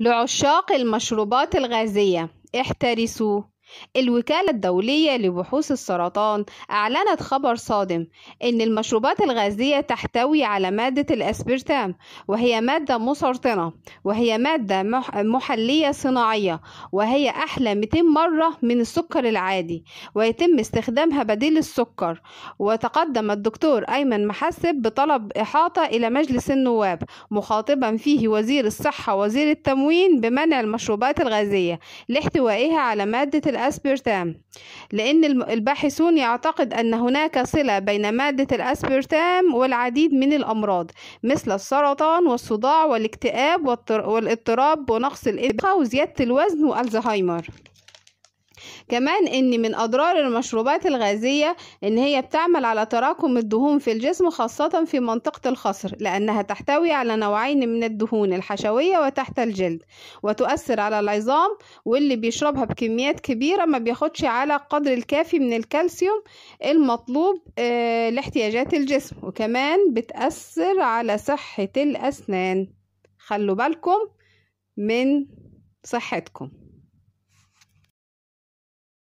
لعشاق المشروبات الغازية احترسوا الوكالة الدولية لبحوث السرطان أعلنت خبر صادم إن المشروبات الغازية تحتوي على مادة الأسبرتام وهي مادة مسرطنة وهي مادة محلية صناعية وهي أحلى 200 مرة من السكر العادي ويتم استخدامها بديل السكر وتقدم الدكتور أيمن محسب بطلب إحاطة إلى مجلس النواب مخاطبا فيه وزير الصحة وزير التموين بمنع المشروبات الغازية لاحتوائها على مادة الأسبرتام لأن الباحثون يعتقد أن هناك صلة بين مادة الأسبرتام والعديد من الأمراض مثل السرطان والصداع والاكتئاب والاضطراب ونقص الإبقاء وزيادة الوزن والزهايمر كمان ان من اضرار المشروبات الغازية ان هي بتعمل على تراكم الدهون في الجسم خاصة في منطقة الخصر لانها تحتوي على نوعين من الدهون الحشوية وتحت الجلد وتؤثر على العظام واللي بيشربها بكميات كبيرة ما بياخدش على القدر الكافي من الكالسيوم المطلوب آه، لاحتياجات الجسم وكمان بتأثر على صحة الأسنان خلوا بالكم من صحتكم